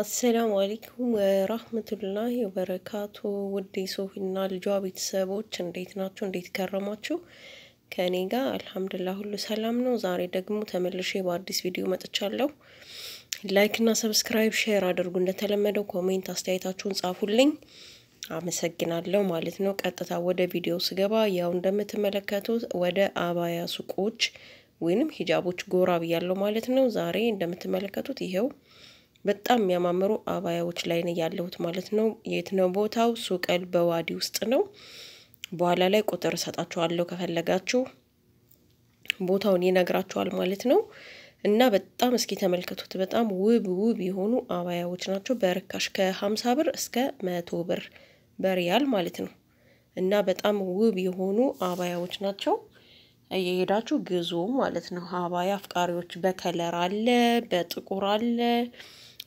አሰላሙ አለይኩም ወራህመቱላሂ ወበረካቱ። ውድ ሶፊና ልጇ ቤተሰቦች እንዴት ናችሁ? እንዴት ከረማችሁ? ከእኔ ጋር አልሐምዱሊላህ ሁሉ ሰላም ነው። ዛሬ ደግሞ ተመልሼ በአዲስ ቪዲዮ መጥቻለሁ። ላይክ እና ሰብስክራይብ፣ ሼር አድርጉ። እንደተለመደው ኮሜንት አስተያየታችሁን ጻፉልኝ። አመሰግናለሁ ማለት ነው። ቀጥታ ወደ ቪዲዮ ስገባ ያው እንደምትመለከቱት ወደ አባያ ሱቆች ወይንም ሂጃቦች ጎራ ብያለሁ ማለት ነው። ዛሬ እንደምትመለከቱት ይሄው በጣም የሚያማምሩ አባያዎች ላይ ነው ያለሁት ማለት ነው። የት ነው ቦታው? ሱቀል በዋዲ ውስጥ ነው። በኋላ ላይ ቁጥር እሰጣችኋለሁ ከፈለጋችሁ ቦታውን ይነግራችኋል ማለት ነው። እና በጣም እስኪ ተመልከቱት። በጣም ውብ ውብ የሆኑ አባያዎች ናቸው። በርካሽ ከሀምሳ ብር እስከ መቶ ብር በሪያል ማለት ነው። እና በጣም ውብ የሆኑ አባያዎች ናቸው። እየሄዳችሁ ግዙ ማለት ነው። አባያ አፍቃሪዎች በከለር አለ፣ በጥቁር አለ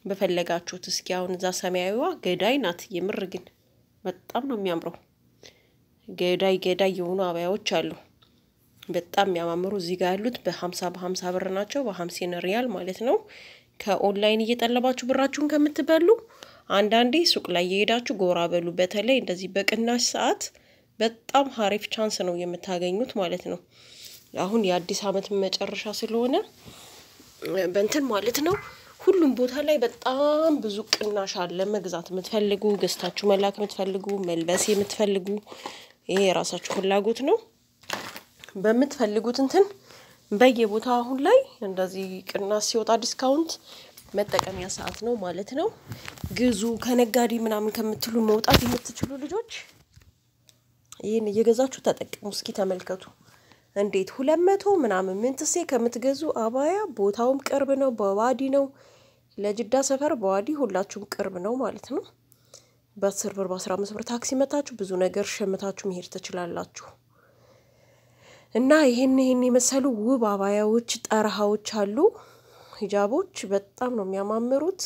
በፈለጋችሁት እስኪ አሁን እዛ ሰማያዊዋ ገዳይ ናት። የምር ግን በጣም ነው የሚያምረው። ገዳይ ገዳይ የሆኑ አበያዎች አሉ። በጣም የሚያማምሩ እዚህ ጋር ያሉት በሀምሳ በሀምሳ ብር ናቸው። በሀምሴን ሪያል ማለት ነው። ከኦንላይን እየጠለባችሁ ብራችሁን ከምትበሉ አንዳንዴ ሱቅ ላይ የሄዳችሁ ጎራ በሉ። በተለይ እንደዚህ በቅናሽ ሰዓት በጣም ሀሪፍ ቻንስ ነው የምታገኙት ማለት ነው። አሁን የአዲስ አመት መጨረሻ ስለሆነ በእንትን ማለት ነው ሁሉም ቦታ ላይ በጣም ብዙ ቅናሽ አለ። መግዛት የምትፈልጉ ገዝታችሁ መላክ የምትፈልጉ መልበስ የምትፈልጉ ይሄ የራሳችሁ ፍላጎት ነው። በምትፈልጉት እንትን በየቦታው አሁን ላይ እንደዚህ ቅናሽ ሲወጣ ዲስካውንት መጠቀሚያ ሰዓት ነው ማለት ነው። ግዙ ከነጋዴ ምናምን ከምትሉ መውጣት የምትችሉ ልጆች ይህን እየገዛችሁ ተጠቀሙ። እስኪ ተመልከቱ እንዴት ሁለት መቶ ምናምን ምንትሴ ከምትገዙ አባያ ቦታውም ቅርብ ነው፣ በባዲ ነው። ለጅዳ ሰፈር በዋዲ ሁላችሁም ቅርብ ነው ማለት ነው። በአስር ብር በአስራ አምስት ብር ታክሲ መታችሁ ብዙ ነገር ሸምታችሁ መሄድ ትችላላችሁ። እና ይህን ይህን የመሰሉ ውብ አባያዎች፣ ጠረሃዎች አሉ። ሂጃቦች በጣም ነው የሚያማምሩት።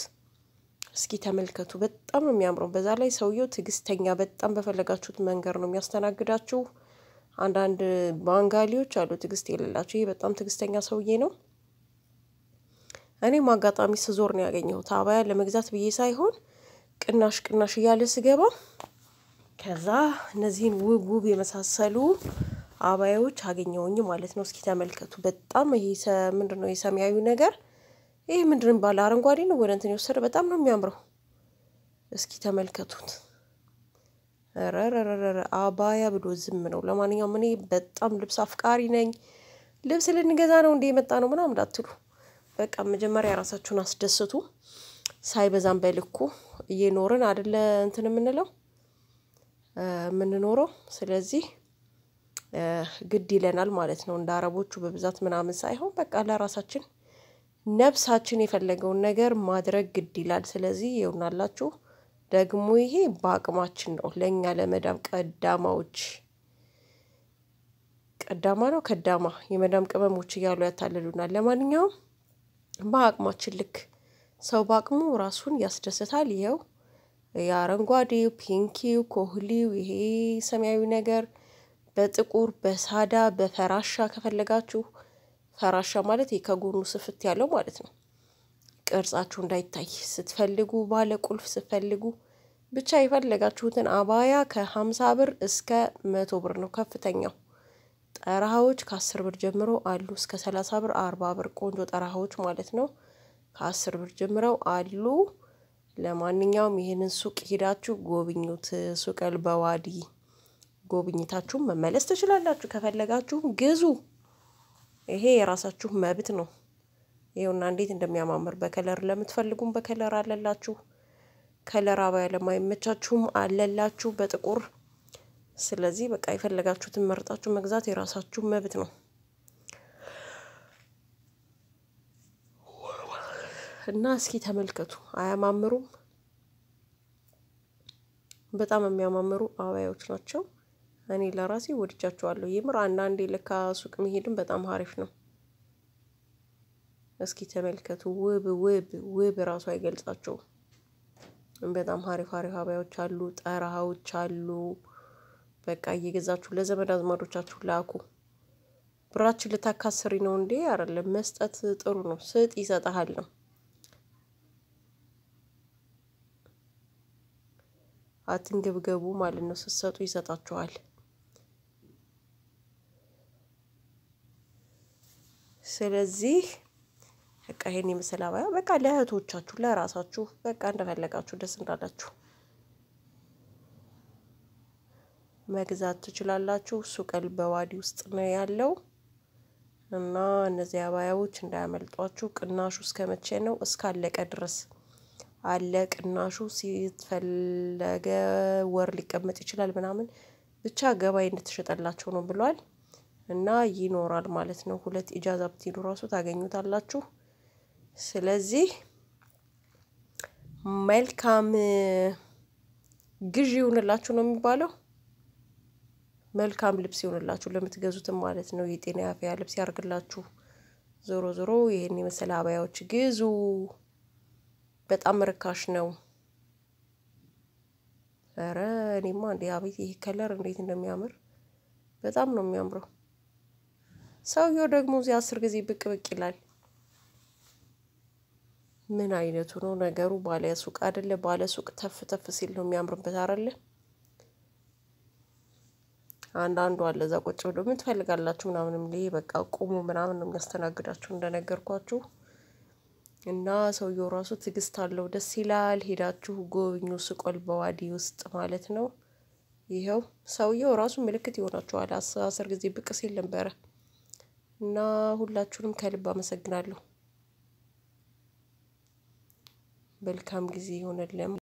እስኪ ተመልከቱ። በጣም ነው የሚያምረው። በዛ ላይ ሰውየው ትዕግስተኛ፣ በጣም በፈለጋችሁት መንገድ ነው የሚያስተናግዳችሁ። አንዳንድ ባንጋሊዎች አሉ ትዕግስት የሌላቸው። ይሄ በጣም ትዕግስተኛ ሰውዬ ነው። እኔም አጋጣሚ ስዞር ነው ያገኘሁት። አባያ ለመግዛት ብዬ ሳይሆን ቅናሽ ቅናሽ እያለ ስገባ ከዛ እነዚህን ውብ ውብ የመሳሰሉ አባያዎች አገኘውኝ ማለት ነው። እስኪ ተመልከቱ። በጣም ይሄ ምንድን ነው የሰማያዊ ነገር ይህ ምንድን ባለ አረንጓዴ ነው ወደ እንትን የወሰደ በጣም ነው የሚያምረው። እስኪ ተመልከቱት። ረረረረረ አባያ ብሎ ዝም ነው። ለማንኛውም እኔ በጣም ልብስ አፍቃሪ ነኝ። ልብስ ልንገዛ ነው እንደ የመጣ ነው ምናምን እንዳትሉ በቃ መጀመሪያ ራሳችሁን አስደስቱ። ሳይበዛም በልኩ እየኖርን አደለ እንትን የምንለው የምንኖረው። ስለዚህ ግድ ይለናል ማለት ነው። እንደ አረቦቹ በብዛት ምናምን ሳይሆን በቃ ለራሳችን ነፍሳችን የፈለገውን ነገር ማድረግ ግድ ይላል። ስለዚህ ይሆናላችሁ። ደግሞ ይሄ በአቅማችን ነው። ለእኛ ለመዳም ቀዳማዎች ቀዳማ ነው ከዳማ የመዳም ቅመሞች እያሉ ያታልሉናል። ለማንኛውም በአቅማችን ልክ ሰው በአቅሙ ራሱን ያስደስታል። ይኸው የአረንጓዴው ፒንኪው ኮህሊው ይሄ ሰማያዊ ነገር በጥቁር በሳዳ በፈራሻ ከፈለጋችሁ ፈራሻ ማለት ከጎኑ ስፍት ያለው ማለት ነው። ቅርጻችሁ እንዳይታይ ስትፈልጉ ባለ ቁልፍ ስትፈልጉ ብቻ የፈለጋችሁትን አባያ ከሀምሳ ብር እስከ መቶ ብር ነው ከፍተኛው። ጠራዎች ከአስር ብር ጀምሮ አሉ እስከ ሰላሳ ብር አርባ ብር ቆንጆ ጠራዎች ማለት ነው። ከአስር ብር ጀምረው አሉ። ለማንኛውም ይህንን ሱቅ ሂዳችሁ ጎብኙት። ሱቅ አልበዋዲ ጎብኝታችሁም መመለስ ትችላላችሁ። ከፈለጋችሁም ግዙ። ይሄ የራሳችሁ መብት ነው። ይኸውና እንዴት እንደሚያማምር በከለር ለምትፈልጉም በከለር አለላችሁ። ከለር አባያ ለማይመቻችሁም አለላችሁ በጥቁር ስለዚህ በቃ የፈለጋችሁትን መርጣችሁ መግዛት የራሳችሁ መብት ነው። እና እስኪ ተመልከቱ፣ አያማምሩም? በጣም የሚያማምሩ አበያዎች ናቸው። እኔ ለራሴ ወድጃቸዋለሁ። የምር አንዳንዴ ለካ ሱቅ መሄድም በጣም አሪፍ ነው። እስኪ ተመልከቱ፣ ውብ ውብ ውብ ራሱ አይገልጻቸውም። በጣም አሪፍ አሪፍ አበያዎች አሉ፣ ጠረሃዎች አሉ። በቃ እየገዛችሁ ለዘመድ አዝማዶቻችሁ ላኩ። ብራችን ልታካስሪ ነው እንዴ? አይደለም። መስጠት ጥሩ ነው። ስጥ፣ ይሰጠሃል ነው። አትንገብገቡ ማለት ነው። ስትሰጡ ይሰጣችኋል። ስለዚህ በቃ ይሄን የምስል አባያ በቃ ለእህቶቻችሁ ለራሳችሁ በቃ እንደፈለጋችሁ ደስ እንዳላችሁ መግዛት ትችላላችሁ። ሱቀል በዋዲ ውስጥ ነው ያለው እና እነዚህ አባያዎች እንዳያመልጧችሁ። ቅናሹ እስከ መቼ ነው? እስካለቀ ድረስ አለ ቅናሹ። ሲፈለገ ወር ሊቀመጥ ይችላል ምናምን ብቻ ገባይ እንደተሸጠላቸው ነው ብሏል። እና ይኖራል ማለት ነው። ሁለት ኢጃዛ ብትሄዱ ራሱ ታገኙታላችሁ። ስለዚህ መልካም ግዢ ይሁንላችሁ ነው የሚባለው። መልካም ልብስ ይሆንላችሁ ለምትገዙትም ማለት ነው። የጤና ያፍያ ልብስ ያርግላችሁ። ዞሮ ዞሮ ይህን የመሰለ አባያዎች ግዙ። በጣም ርካሽ ነው። ኧረ እኔማ እንዲ አቤት ይህ ከለር እንዴት እንደሚያምር በጣም ነው የሚያምረው። ሰውየው ደግሞ እዚህ አስር ጊዜ ብቅ ብቅ ይላል። ምን አይነቱ ነው ነገሩ? ባለ ሱቅ አይደለ? ባለ ሱቅ ተፍ ተፍ ሲል ነው የሚያምርበት አይደለ? አንዳንዱ አለ እዛ ቁጭ ብሎ ምን ትፈልጋላችሁ ምናምንም ል በቃ ቁሙ ምናምን ነው የሚያስተናግዳችሁ እንደነገርኳችሁ። እና ሰውየው ራሱ ትዕግስት አለው፣ ደስ ይላል። ሄዳችሁ ጎብኙ፣ ስቆል በዋዲ ውስጥ ማለት ነው። ይኸው ሰውየው ራሱ ምልክት ይሆናችኋል። አስር ጊዜ ብቅ ሲል ነበረ እና ሁላችሁንም ከልብ አመሰግናለሁ። መልካም ጊዜ ይሆነልን።